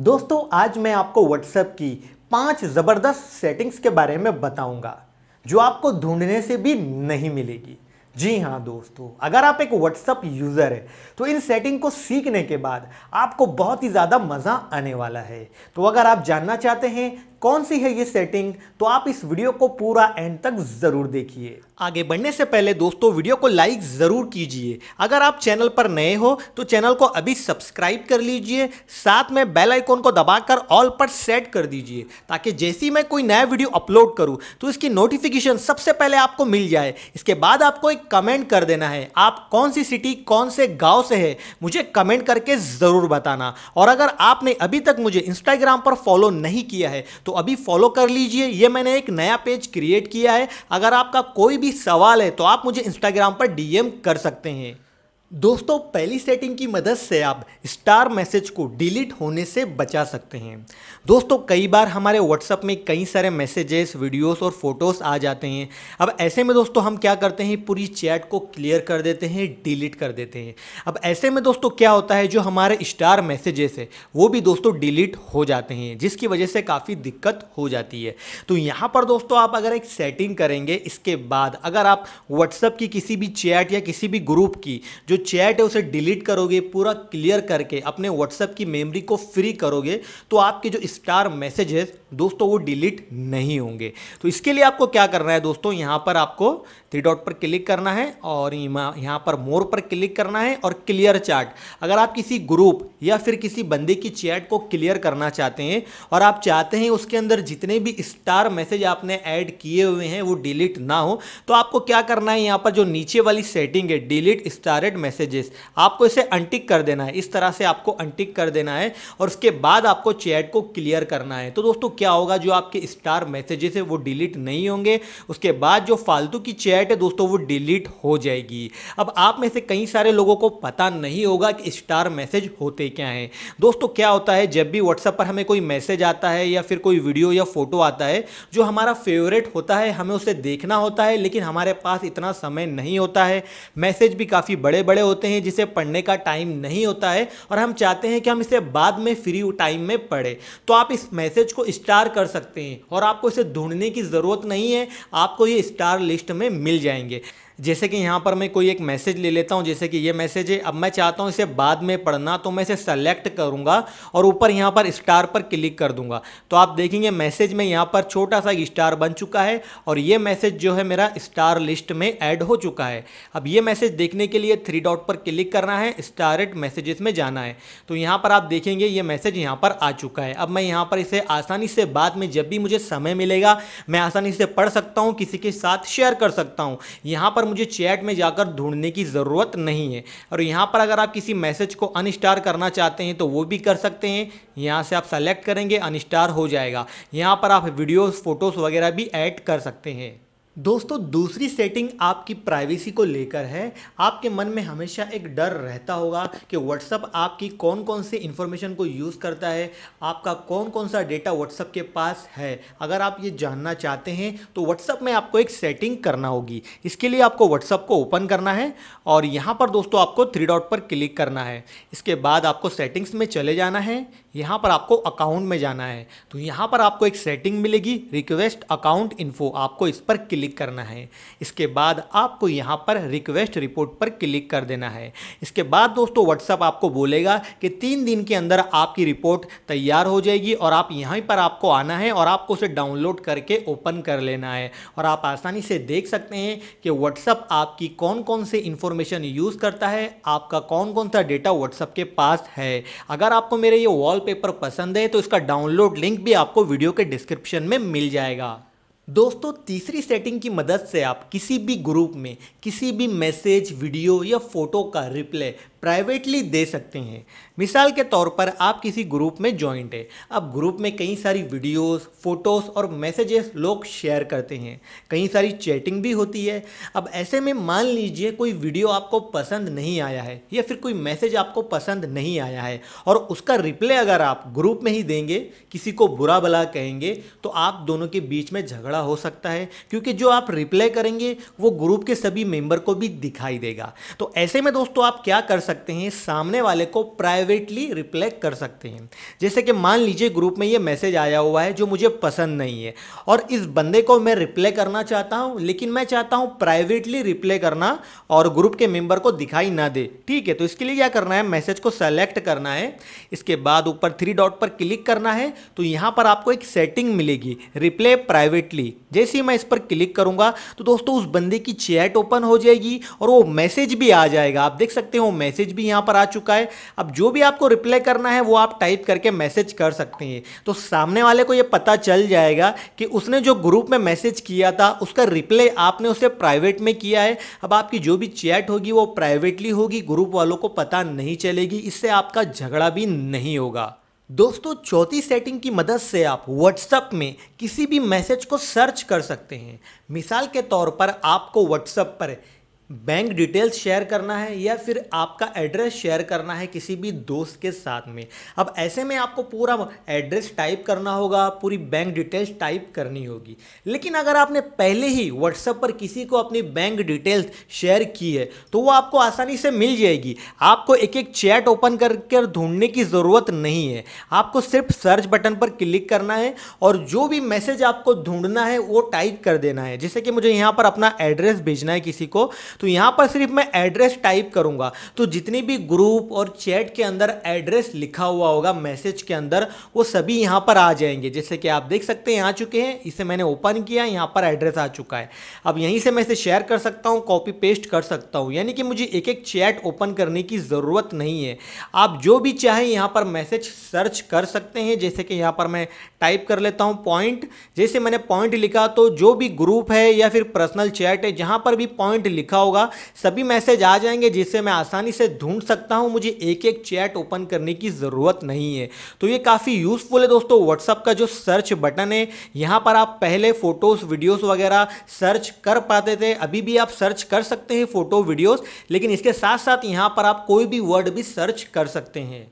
दोस्तों आज मैं आपको व्हाट्सएप की पांच ज़बरदस्त सेटिंग्स के बारे में बताऊंगा जो आपको ढूंढने से भी नहीं मिलेगी जी हाँ दोस्तों अगर आप एक व्हाट्सएप यूज़र है तो इन सेटिंग को सीखने के बाद आपको बहुत ही ज़्यादा मज़ा आने वाला है तो अगर आप जानना चाहते हैं कौन सी है ये सेटिंग तो आप इस वीडियो को पूरा एंड तक ज़रूर देखिए आगे बढ़ने से पहले दोस्तों वीडियो को लाइक ज़रूर कीजिए अगर आप चैनल पर नए हो तो चैनल को अभी सब्सक्राइब कर लीजिए साथ में बेल आइकॉन को दबाकर ऑल पर सेट कर दीजिए ताकि जैसी मैं कोई नया वीडियो अपलोड करूँ तो इसकी नोटिफिकेशन सबसे पहले आपको मिल जाए इसके बाद आपको एक कमेंट कर देना है आप कौन सी सिटी कौन से गाँव से है मुझे कमेंट करके ज़रूर बताना और अगर आपने अभी तक मुझे इंस्टाग्राम पर फॉलो नहीं किया है तो तो अभी फॉलो कर लीजिए ये मैंने एक नया पेज क्रिएट किया है अगर आपका कोई भी सवाल है तो आप मुझे इंस्टाग्राम पर डीएम कर सकते हैं दोस्तों पहली सेटिंग की मदद से आप स्टार मैसेज को डिलीट होने से बचा सकते हैं दोस्तों कई बार हमारे व्हाट्सएप में कई सारे मैसेजेस वीडियोस और फोटोज़ आ जाते हैं अब ऐसे में दोस्तों हम क्या करते हैं पूरी चैट को क्लियर कर देते हैं डिलीट कर देते हैं अब ऐसे में दोस्तों क्या होता है जो हमारे स्टार मैसेजेस है वो भी दोस्तों डिलीट हो जाते हैं जिसकी वजह से काफ़ी दिक्कत हो जाती है तो यहाँ पर दोस्तों आप अगर एक सेटिंग करेंगे इसके बाद अगर आप व्हाट्सअप की किसी भी चैट या किसी भी ग्रुप की जो चैट है उसे डिलीट करोगे पूरा क्लियर करके अपने व्हाट्सएप की मेमोरी को फ्री करोगे तो आपके जो स्टार मैसेजेस दोस्तों वो डिलीट नहीं होंगे तो इसके लिए आपको क्या करना है दोस्तों यहाँ पर आपको थ्री डॉट पर क्लिक करना है और यहाँ पर मोर पर क्लिक करना है और क्लियर चार्ट अगर आप किसी ग्रुप या फिर किसी बंदे की चैट को क्लियर करना चाहते हैं और आप चाहते हैं उसके अंदर जितने भी स्टार मैसेज आपने ऐड किए हुए हैं वो डिलीट ना हो तो आपको क्या करना है यहाँ पर जो नीचे वाली सेटिंग है डिलीट स्टारेड मैसेजेस आपको इसे अनटिक कर देना है इस तरह से आपको अनटिक कर देना है और उसके बाद आपको चैट को क्लियर करना है तो दोस्तों क्या होगा जो आपके स्टार मैसेजेस है वो डिलीट नहीं होंगे उसके बाद जो फालतू की चैट है दोस्तों वो डिलीट हो जाएगी अब आप में से कई सारे लोगों को पता नहीं होगा कि स्टार मैसेज होते क्या हैं दोस्तों क्या होता है जब भी व्हाट्सएप पर हमें कोई मैसेज आता है या फिर कोई वीडियो या फोटो आता है जो हमारा फेवरेट होता है हमें उसे देखना होता है लेकिन हमारे पास इतना समय नहीं होता है मैसेज भी काफ़ी बड़े बड़े होते हैं जिसे पढ़ने का टाइम नहीं होता है और हम चाहते हैं कि हम इसे बाद में फ्री टाइम में पढ़े तो आप इस मैसेज को स्टार स्टार कर सकते हैं और आपको इसे ढूंढने की ज़रूरत नहीं है आपको ये स्टार लिस्ट में मिल जाएंगे जैसे कि यहाँ पर मैं कोई एक मैसेज ले लेता हूँ जैसे कि ये मैसेज है अब मैं चाहता हूँ इसे बाद में पढ़ना तो मैं इसे सेलेक्ट करूँगा और ऊपर यहाँ पर स्टार पर क्लिक कर दूँगा तो आप देखेंगे मैसेज में यहाँ पर छोटा सा स्टार बन चुका है और ये मैसेज जो है मेरा स्टार लिस्ट में ऐड हो चुका है अब ये मैसेज देखने के लिए थ्री डॉट पर क्लिक करना है स्टारेट मैसेजेस में जाना है तो यहाँ पर आप देखेंगे ये मैसेज यहाँ पर आ चुका है अब मैं यहाँ पर इसे आसानी से बाद में जब भी मुझे समय मिलेगा मैं आसानी से पढ़ सकता हूँ किसी के साथ शेयर कर सकता हूँ यहाँ पर मुझे चैट में जाकर ढूंढने की ज़रूरत नहीं है और यहाँ पर अगर आप किसी मैसेज को अनस्टार करना चाहते हैं तो वो भी कर सकते हैं यहाँ से आप सेलेक्ट करेंगे अनस्टार हो जाएगा यहाँ पर आप वीडियोज़ फ़ोटोज़ वगैरह भी ऐड कर सकते हैं दोस्तों दूसरी सेटिंग आपकी प्राइवेसी को लेकर है आपके मन में हमेशा एक डर रहता होगा कि व्हाट्सअप आपकी कौन कौन से इन्फॉर्मेशन को यूज़ करता है आपका कौन कौन सा डेटा व्हाट्सअप के पास है अगर आप ये जानना चाहते हैं तो व्हाट्सअप में आपको एक सेटिंग करना होगी इसके लिए आपको व्हाट्सअप को ओपन करना है और यहाँ पर दोस्तों आपको थ्री डॉट पर क्लिक करना है इसके बाद आपको सेटिंग्स में चले जाना है यहाँ पर आपको अकाउंट में जाना है तो यहाँ पर आपको एक सेटिंग मिलेगी रिक्वेस्ट अकाउंट इन्फो आपको इस पर क्लिक करना है इसके बाद आपको यहाँ पर रिक्वेस्ट रिपोर्ट पर क्लिक कर देना है इसके बाद दोस्तों व्हाट्सअप आपको बोलेगा कि तीन दिन के अंदर आपकी रिपोर्ट तैयार हो जाएगी और आप यहाँ पर आपको आना है और आपको उसे डाउनलोड करके ओपन कर लेना है और आप आसानी से देख सकते हैं कि व्हाट्सअप आपकी कौन कौन से इन्फॉर्मेशन यूज़ करता है आपका कौन कौन सा डेटा व्हाट्सअप के पास है अगर आपको मेरे ये वॉल पेपर पसंद है तो इसका डाउनलोड लिंक भी आपको वीडियो के डिस्क्रिप्शन में मिल जाएगा दोस्तों तीसरी सेटिंग की मदद से आप किसी भी ग्रुप में किसी भी मैसेज वीडियो या फोटो का रिप्ले प्राइवेटली दे सकते हैं मिसाल के तौर पर आप किसी ग्रुप में ज्वाइंट है अब ग्रुप में कई सारी वीडियोस, फोटोज़ और मैसेजेस लोग शेयर करते हैं कई सारी चैटिंग भी होती है अब ऐसे में मान लीजिए कोई वीडियो आपको पसंद नहीं आया है या फिर कोई मैसेज आपको पसंद नहीं आया है और उसका रिप्ले अगर आप ग्रुप में ही देंगे किसी को बुरा भला कहेंगे तो आप दोनों के बीच में झगड़ा हो सकता है क्योंकि जो आप रिप्ले करेंगे वो ग्रुप के सभी मेंबर को भी दिखाई देगा तो ऐसे में दोस्तों आप क्या कर सकते सकते हैं सामने वाले को प्राइवेटली रिप्लाई कर सकते हैं जैसे कि मान लीजिए ग्रुप में ये मैसेज आया हुआ है जो मुझे पसंद नहीं है और इस बंदे को मैं रिप्लाई करना चाहता हूँ लेकिन मैं चाहता हूँ प्राइवेटली रिप्लाई करना और ग्रुप के मेम्बर को दिखाई ना दे ठीक है तो इसके लिए क्या करना है मैसेज को सेलेक्ट करना है इसके बाद ऊपर थ्री डॉट पर क्लिक करना है तो यहाँ पर आपको एक सेटिंग मिलेगी रिप्ले प्राइवेटली जैसे ही मैं इस पर क्लिक करूँगा तो दोस्तों उस बंदे की चैट ओपन हो जाएगी और वो मैसेज भी आ जाएगा आप देख सकते हो मैसेज मैसेज भी यहाँ पर आ चुका है अब जो भी आपको रिप्लाई करना है वो आप टाइप करके मैसेज कर सकते हैं तो सामने वाले को ये पता चल जाएगा कि उसने जो ग्रुप में मैसेज किया था उसका रिप्लाई आपने उसे प्राइवेट में किया है अब आपकी जो भी चैट होगी वो प्राइवेटली होगी ग्रुप वालों को पता नहीं चलेगी इससे आपका झगड़ा भी नहीं होगा दोस्तों चौथी सेटिंग की मदद से आप व्हाट्सएप में किसी भी मैसेज को सर्च कर सकते हैं मिसाल के तौर पर आपको व्हाट्सएप पर बैंक डिटेल्स शेयर करना है या फिर आपका एड्रेस शेयर करना है किसी भी दोस्त के साथ में अब ऐसे में आपको पूरा एड्रेस टाइप करना होगा पूरी बैंक डिटेल्स टाइप करनी होगी लेकिन अगर आपने पहले ही व्हाट्सएप पर किसी को अपनी बैंक डिटेल्स शेयर की है तो वो आपको आसानी से मिल जाएगी आपको एक एक चैट ओपन करके ढूंढने की ज़रूरत नहीं है आपको सिर्फ सर्च बटन पर क्लिक करना है और जो भी मैसेज आपको ढूंढना है वो टाइप कर देना है जैसे कि मुझे यहाँ पर अपना एड्रेस भेजना है किसी को तो यहां पर सिर्फ मैं एड्रेस टाइप करूंगा तो जितनी भी ग्रुप और चैट के अंदर एड्रेस लिखा हुआ होगा मैसेज के अंदर वो सभी यहां पर आ जाएंगे जैसे कि आप देख सकते हैं आ चुके हैं इसे मैंने ओपन किया यहां पर एड्रेस आ चुका है अब यहीं से मैं इसे शेयर कर सकता हूँ कॉपी पेस्ट कर सकता हूँ यानी कि मुझे एक एक चैट ओपन करने की ज़रूरत नहीं है आप जो भी चाहें यहां पर मैसेज सर्च कर सकते हैं जैसे कि यहां पर मैं टाइप कर लेता हूँ पॉइंट जैसे मैंने पॉइंट लिखा तो जो भी ग्रुप है या फिर पर्सनल चैट है जहां पर भी पॉइंट लिखा होगा सभी मैसेज आ जाएंगे जिससे मैं आसानी से ढूंढ सकता हूं मुझे एक एक चैट ओपन करने की ज़रूरत नहीं है तो ये काफ़ी यूज़फुल है दोस्तों व्हाट्सअप का जो सर्च बटन है यहां पर आप पहले फ़ोटोज़ वीडियोज़ वगैरह सर्च कर पाते थे अभी भी आप सर्च कर सकते हैं फ़ोटो वीडियोज़ लेकिन इसके साथ साथ यहां पर आप कोई भी वर्ड भी सर्च कर सकते हैं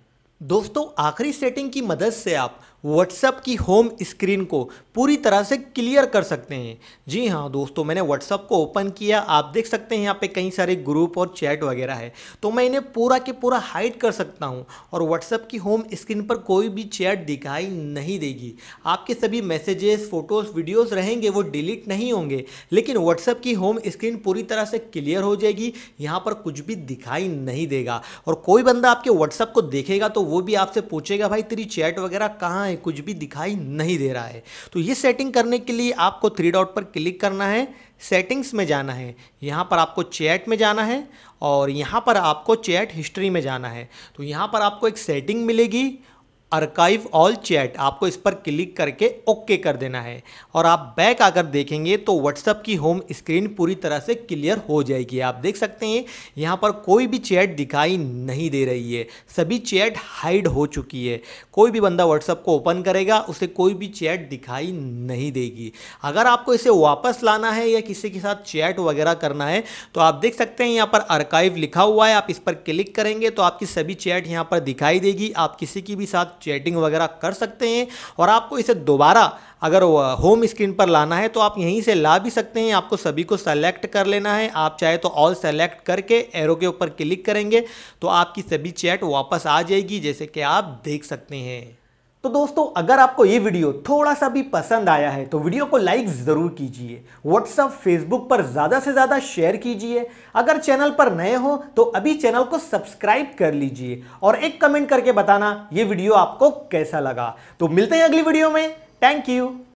दोस्तों आखिरी सेटिंग की मदद से आप व्हाट्सअप की होम स्क्रीन को पूरी तरह से क्लियर कर सकते हैं जी हाँ दोस्तों मैंने व्हाट्सअप को ओपन किया आप देख सकते हैं यहाँ पे कई सारे ग्रुप और चैट वगैरह है तो मैं इन्हें पूरा के पूरा हाइड कर सकता हूँ और व्हाट्सअप की होम स्क्रीन पर कोई भी चैट दिखाई नहीं देगी आपके सभी मैसेजेस फ़ोटोज़ वीडियोज़ रहेंगे वो डिलीट नहीं होंगे लेकिन व्हाट्सएप की होम स्क्रीन पूरी तरह से क्लियर हो जाएगी यहाँ पर कुछ भी दिखाई नहीं देगा और कोई बंदा आपके व्हाट्सएप को देखेगा तो वो भी आपसे पूछेगा भाई तेरी चैट वगैरह कहाँ है कुछ भी दिखाई नहीं दे रहा है तो ये सेटिंग करने के लिए आपको थ्री डॉट पर क्लिक करना है सेटिंग्स में जाना है यहाँ पर आपको चैट में जाना है और यहाँ पर आपको चैट हिस्ट्री में जाना है तो यहाँ पर आपको एक सेटिंग मिलेगी अर्काइव ऑल चैट आपको इस पर क्लिक करके ओके कर देना है और आप बैक आकर देखेंगे तो व्हाट्सअप की होम स्क्रीन पूरी तरह से क्लियर हो जाएगी आप देख सकते हैं यहाँ पर कोई भी चैट दिखाई नहीं दे रही है सभी चैट हाइड हो चुकी है कोई भी बंदा व्हाट्सअप को ओपन करेगा उसे कोई भी चैट दिखाई नहीं देगी अगर आपको इसे वापस लाना है या किसी के साथ चैट वगैरह करना है तो आप देख सकते हैं यहाँ पर अर्काइव लिखा हुआ है आप इस पर क्लिक करेंगे तो आपकी सभी चैट यहाँ पर दिखाई देगी आप किसी की भी साथ चैटिंग वगैरह कर सकते हैं और आपको इसे दोबारा अगर होम स्क्रीन पर लाना है तो आप यहीं से ला भी सकते हैं आपको सभी को सेलेक्ट कर लेना है आप चाहे तो ऑल सेलेक्ट करके एरो के ऊपर क्लिक करेंगे तो आपकी सभी चैट वापस आ जाएगी जैसे कि आप देख सकते हैं तो दोस्तों अगर आपको ये वीडियो थोड़ा सा भी पसंद आया है तो वीडियो को लाइक ज़रूर कीजिए व्हाट्सअप फेसबुक पर ज़्यादा से ज़्यादा शेयर कीजिए अगर चैनल पर नए हो तो अभी चैनल को सब्सक्राइब कर लीजिए और एक कमेंट करके बताना ये वीडियो आपको कैसा लगा तो मिलते हैं अगली वीडियो में थैंक यू